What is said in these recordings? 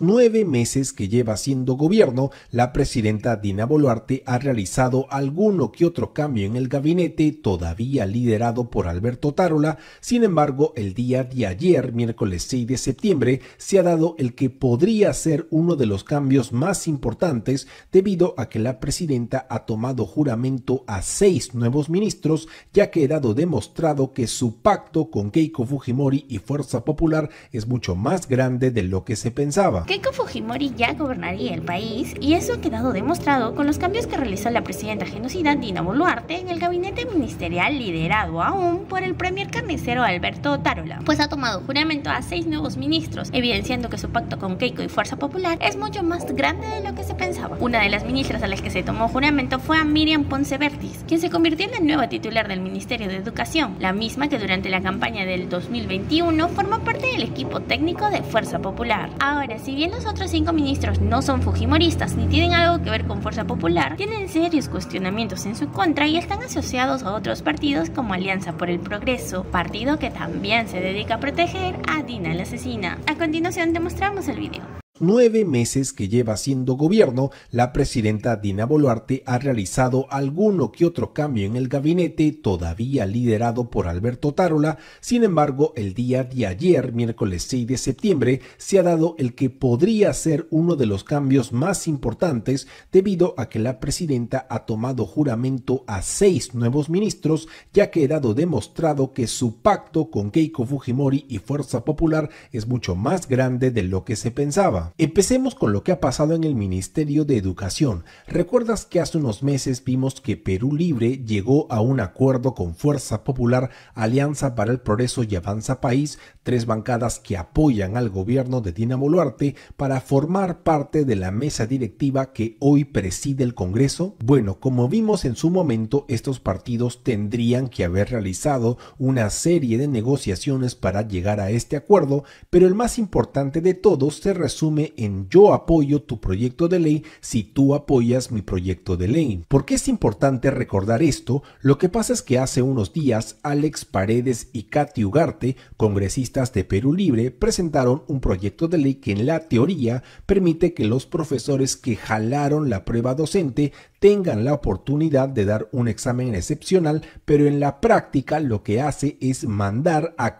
nueve meses que lleva siendo gobierno, la presidenta Dina Boluarte ha realizado alguno que otro cambio en el gabinete, todavía liderado por Alberto Tarola. Sin embargo, el día de ayer, miércoles 6 de septiembre, se ha dado el que podría ser uno de los cambios más importantes debido a que la presidenta ha tomado juramento a seis nuevos ministros, ya que ha dado demostrado que su pacto con Keiko Fujimori y Fuerza Popular es mucho más grande de lo que se pensaba. Keiko Fujimori ya gobernaría el país y eso ha quedado demostrado con los cambios que realizó la presidenta genocida Dina Boluarte en el gabinete ministerial liderado aún por el premier carnicero Alberto Tarola, pues ha tomado juramento a seis nuevos ministros, evidenciando que su pacto con Keiko y Fuerza Popular es mucho más grande de lo que se pensaba. Una de las ministras a las que se tomó juramento fue a Miriam Ponce Vertiz, quien se convirtió en la nueva titular del Ministerio de Educación, la misma que durante la campaña del 2021 formó parte del equipo técnico de Fuerza Popular. Ahora sí bien los otros cinco ministros no son fujimoristas ni tienen algo que ver con Fuerza Popular, tienen serios cuestionamientos en su contra y están asociados a otros partidos como Alianza por el Progreso, partido que también se dedica a proteger a Dina la asesina. A continuación te mostramos el video nueve meses que lleva siendo gobierno, la presidenta Dina Boluarte ha realizado alguno que otro cambio en el gabinete, todavía liderado por Alberto Tarola. Sin embargo, el día de ayer, miércoles 6 de septiembre, se ha dado el que podría ser uno de los cambios más importantes debido a que la presidenta ha tomado juramento a seis nuevos ministros, ya que ha dado demostrado que su pacto con Keiko Fujimori y Fuerza Popular es mucho más grande de lo que se pensaba. Empecemos con lo que ha pasado en el Ministerio de Educación. ¿Recuerdas que hace unos meses vimos que Perú Libre llegó a un acuerdo con Fuerza Popular, Alianza para el Progreso y Avanza País, tres bancadas que apoyan al gobierno de Dina Boluarte, para formar parte de la mesa directiva que hoy preside el Congreso? Bueno, como vimos en su momento, estos partidos tendrían que haber realizado una serie de negociaciones para llegar a este acuerdo, pero el más importante de todos se resume en yo apoyo tu proyecto de ley si tú apoyas mi proyecto de ley. ¿Por qué es importante recordar esto? Lo que pasa es que hace unos días Alex Paredes y Katy Ugarte, congresistas de Perú Libre, presentaron un proyecto de ley que en la teoría permite que los profesores que jalaron la prueba docente tengan la oportunidad de dar un examen excepcional, pero en la práctica lo que hace es mandar a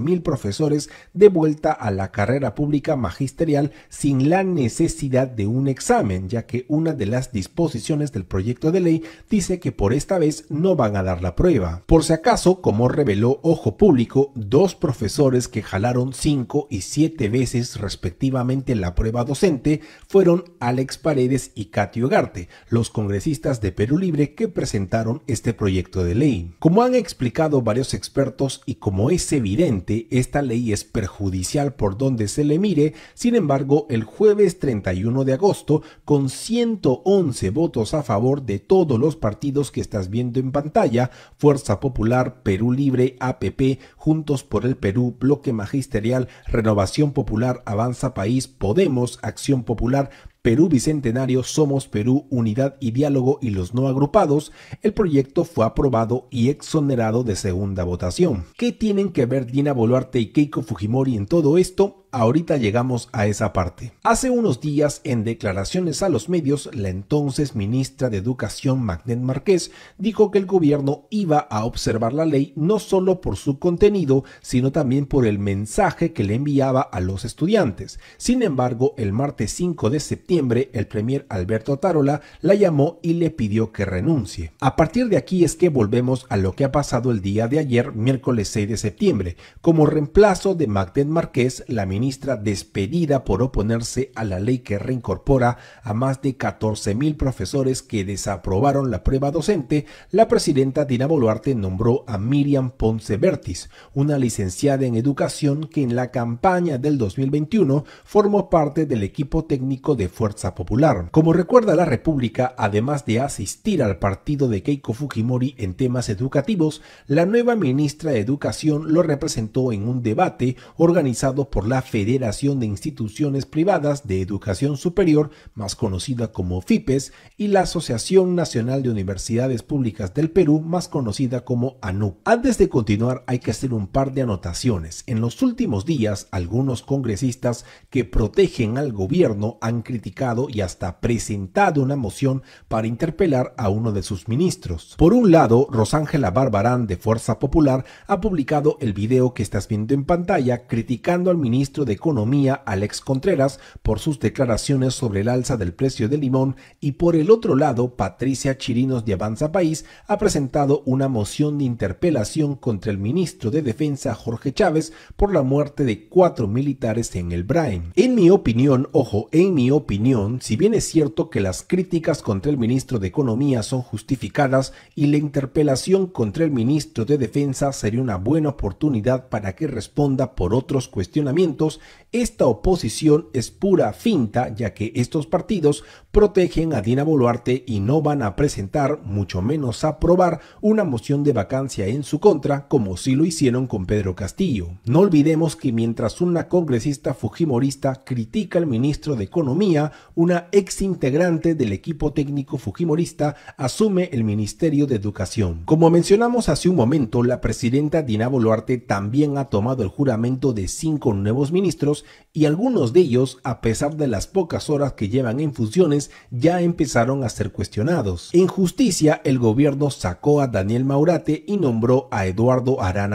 mil profesores de vuelta a la carrera pública magisterial sin la necesidad de un examen, ya que una de las disposiciones del proyecto de ley dice que por esta vez no van a dar la prueba. Por si acaso, como reveló Ojo Público, dos profesores que jalaron cinco y siete veces respectivamente la prueba docente fueron Alex Paredes y Katio Garte, los congresistas de Perú Libre que presentaron este proyecto de ley. Como han explicado varios expertos y como es evidente, esta ley es perjudicial por donde se le mire, sin embargo, el jueves 31 de agosto, con 111 votos a favor de todos los partidos que estás viendo en pantalla, Fuerza Popular, Perú Libre, APP, Juntos por el Perú, Bloque Magisterial, Renovación Popular, Avanza País, Podemos, Acción Popular, Perú Bicentenario, Somos Perú, Unidad y Diálogo y los no agrupados, el proyecto fue aprobado y exonerado de segunda votación. ¿Qué tienen que ver Dina Boluarte y Keiko Fujimori en todo esto? Ahorita llegamos a esa parte. Hace unos días, en declaraciones a los medios, la entonces ministra de Educación, Magnet Marqués, dijo que el gobierno iba a observar la ley no solo por su contenido, sino también por el mensaje que le enviaba a los estudiantes. Sin embargo, el martes 5 de septiembre, el premier Alberto Tarola la llamó y le pidió que renuncie. A partir de aquí es que volvemos a lo que ha pasado el día de ayer, miércoles 6 de septiembre. Como reemplazo de Magnet Marqués, la ministra ministra despedida por oponerse a la ley que reincorpora a más de 14.000 profesores que desaprobaron la prueba docente, la presidenta Dina Boluarte nombró a Miriam Ponce Bertis, una licenciada en educación que en la campaña del 2021 formó parte del equipo técnico de Fuerza Popular. Como recuerda la República, además de asistir al partido de Keiko Fujimori en temas educativos, la nueva ministra de Educación lo representó en un debate organizado por la Federación de Instituciones Privadas de Educación Superior, más conocida como FIPES, y la Asociación Nacional de Universidades Públicas del Perú, más conocida como ANUP. Antes de continuar, hay que hacer un par de anotaciones. En los últimos días, algunos congresistas que protegen al gobierno han criticado y hasta presentado una moción para interpelar a uno de sus ministros. Por un lado, Rosángela Barbarán de Fuerza Popular ha publicado el video que estás viendo en pantalla criticando al ministro de Economía, Alex Contreras, por sus declaraciones sobre el alza del precio del limón y por el otro lado, Patricia Chirinos de Avanza País ha presentado una moción de interpelación contra el ministro de Defensa, Jorge Chávez, por la muerte de cuatro militares en el Brain. En mi opinión, ojo, en mi opinión, si bien es cierto que las críticas contra el ministro de Economía son justificadas y la interpelación contra el ministro de Defensa sería una buena oportunidad para que responda por otros cuestionamientos, esta oposición es pura finta, ya que estos partidos protegen a Dina Boluarte y no van a presentar, mucho menos aprobar, una moción de vacancia en su contra, como sí lo hicieron con Pedro Castillo. No olvidemos que mientras una congresista fujimorista critica al ministro de Economía, una ex integrante del equipo técnico fujimorista asume el Ministerio de Educación. Como mencionamos hace un momento, la presidenta Dina Boluarte también ha tomado el juramento de cinco nuevos ministros y algunos de ellos, a pesar de las pocas horas que llevan en funciones, ya empezaron a ser cuestionados. En justicia, el gobierno sacó a Daniel Maurate y nombró a Eduardo Arana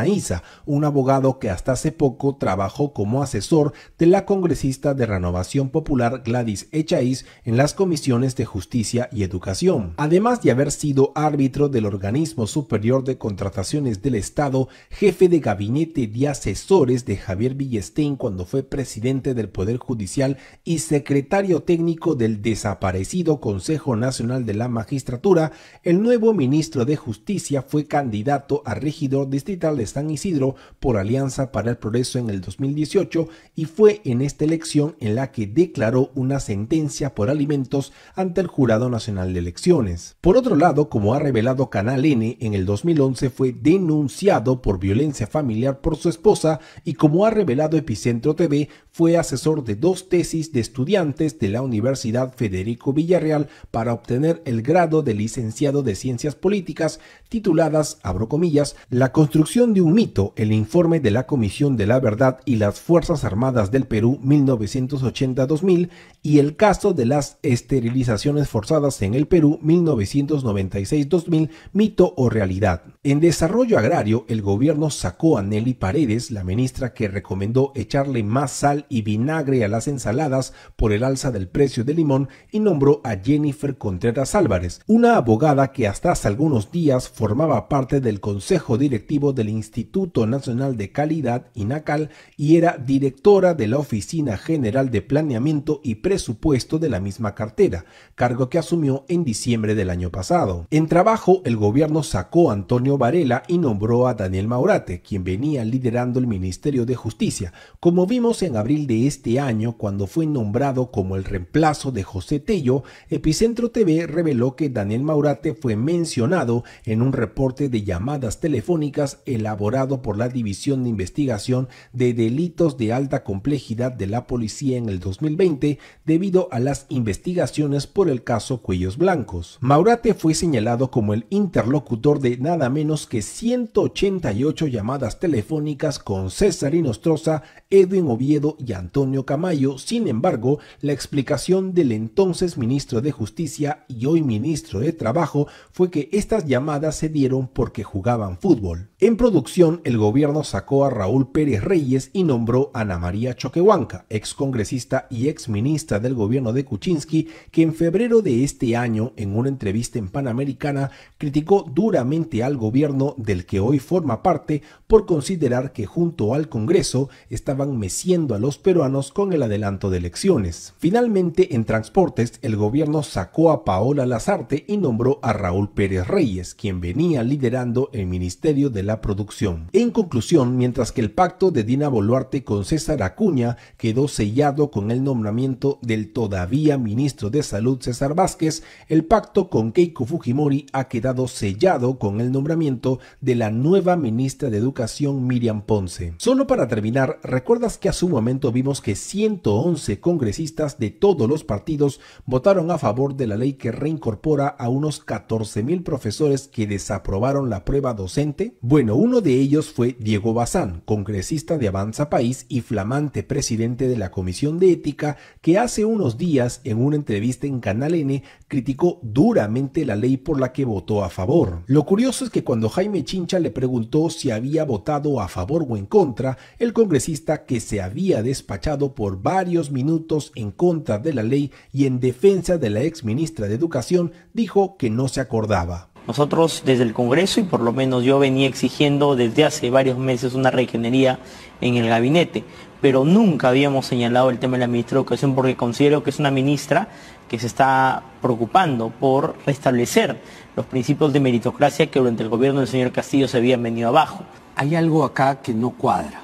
un abogado que hasta hace poco trabajó como asesor de la congresista de Renovación Popular Gladys Echaíz en las comisiones de justicia y educación. Además de haber sido árbitro del Organismo Superior de Contrataciones del Estado, jefe de gabinete de asesores de Javier Villestein cuando fue presidente del Poder Judicial y secretario técnico del desaparecido Consejo Nacional de la Magistratura, el nuevo ministro de Justicia fue candidato a regidor distrital de San Isidro por Alianza para el Progreso en el 2018 y fue en esta elección en la que declaró una sentencia por alimentos ante el Jurado Nacional de Elecciones. Por otro lado, como ha revelado Canal N, en el 2011 fue denunciado por violencia familiar por su esposa y como ha revelado Epicentro TV, fue asesor de dos tesis de estudiantes de la Universidad Federico Villarreal para obtener el grado de licenciado de Ciencias Políticas, tituladas, abro comillas, La construcción de un mito, el informe de la Comisión de la Verdad y las Fuerzas Armadas del Perú 1980-2000 y el caso de las esterilizaciones forzadas en el Perú 1996-2000, mito o realidad. En desarrollo agrario, el gobierno sacó a Nelly Paredes, la ministra que recomendó echarle más sal y vinagre a las ensaladas por el alza del precio del limón y nombró a Jennifer Contreras Álvarez, una abogada que hasta hace algunos días formaba parte del Consejo Directivo del Instituto Nacional de Calidad, INACAL, y era directora de la Oficina General de Planeamiento y Presupuesto de la misma cartera, cargo que asumió en diciembre del año pasado. En trabajo, el gobierno sacó a Antonio Varela y nombró a Daniel Maurate, quien venía liderando el Ministerio de Justicia, como vimos en abril de este año cuando fue nombrado como el reemplazo de José Tello, Epicentro TV reveló que Daniel Maurate fue mencionado en un reporte de llamadas telefónicas elaborado por la División de Investigación de Delitos de Alta Complejidad de la Policía en el 2020 debido a las investigaciones por el caso Cuellos Blancos. Maurate fue señalado como el interlocutor de nada menos que 188 llamadas telefónicas con César Inostroza, Edwin Oviedo y Antonio Camayo. Sin embargo, la explicación del entonces ministro de Justicia y hoy ministro de Trabajo fue que estas llamadas se dieron porque jugaban fútbol. En producción, el gobierno sacó a Raúl Pérez Reyes y nombró a Ana María Choquehuanca, ex congresista y ex ministra del gobierno de Kuczynski, que en febrero de este año, en una entrevista en Panamericana, criticó duramente al gobierno del que hoy forma parte por considerar que junto al Congreso estaban meciendo a los peruanos con el adelanto de elecciones. Finalmente, en transportes, el gobierno sacó a Paola Lazarte y nombró a Raúl Pérez Reyes, quien venía liderando el Ministerio de la Producción. En conclusión, mientras que el pacto de Dina Boluarte con César Acuña quedó sellado con el nombramiento del todavía ministro de Salud César Vázquez, el pacto con Keiko Fujimori ha quedado sellado con el nombramiento de la nueva ministra de Educación Miriam Ponce. Solo para terminar, recuerdas que a su momento vimos que 111 congresistas de todos los partidos votaron a favor de la ley que reincorpora a unos 14.000 profesores que aprobaron la prueba docente? Bueno, uno de ellos fue Diego Bazán, congresista de Avanza País y flamante presidente de la Comisión de Ética, que hace unos días en una entrevista en Canal N criticó duramente la ley por la que votó a favor. Lo curioso es que cuando Jaime Chincha le preguntó si había votado a favor o en contra, el congresista que se había despachado por varios minutos en contra de la ley y en defensa de la ex ministra de Educación dijo que no se acordaba. Nosotros desde el Congreso, y por lo menos yo venía exigiendo desde hace varios meses una regenería en el gabinete, pero nunca habíamos señalado el tema de la ministra de Educación porque considero que es una ministra que se está preocupando por restablecer los principios de meritocracia que durante el gobierno del señor Castillo se habían venido abajo. Hay algo acá que no cuadra.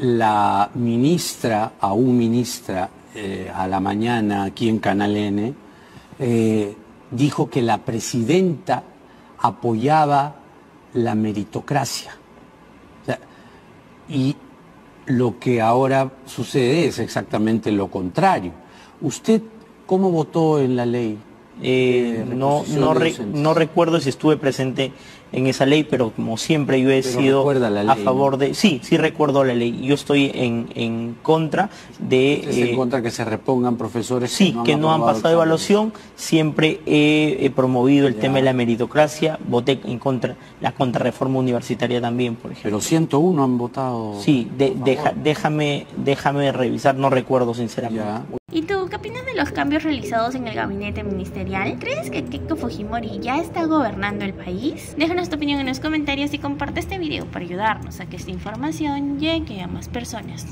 La ministra, a aún ministra, eh, a la mañana aquí en Canal N, eh, dijo que la presidenta apoyaba la meritocracia. y lo que ahora sucede es exactamente lo contrario. ¿Usted cómo votó en la ley? Eh, eh, no, no, recuerdo si estuve presente en esa ley, pero como siempre yo he sido a favor de... Sí, sí recuerdo la ley. Yo estoy en, en contra de... en eh, contra que se repongan profesores sí, que no han, pasado evaluación. Siempre he, promovido el tema de la meritocracia. Voté en contra la contrarreforma universitaria también, por ejemplo. Pero 101 han votado... Sí, déjame, déjame revisar. No recuerdo sinceramente. ¿Y tú qué opinas de los cambios realizados en el gabinete ministerial? ¿Crees que Keiko Fujimori ya está gobernando el país? Déjanos tu opinión en los comentarios y comparte este video para ayudarnos a que esta información llegue a más personas.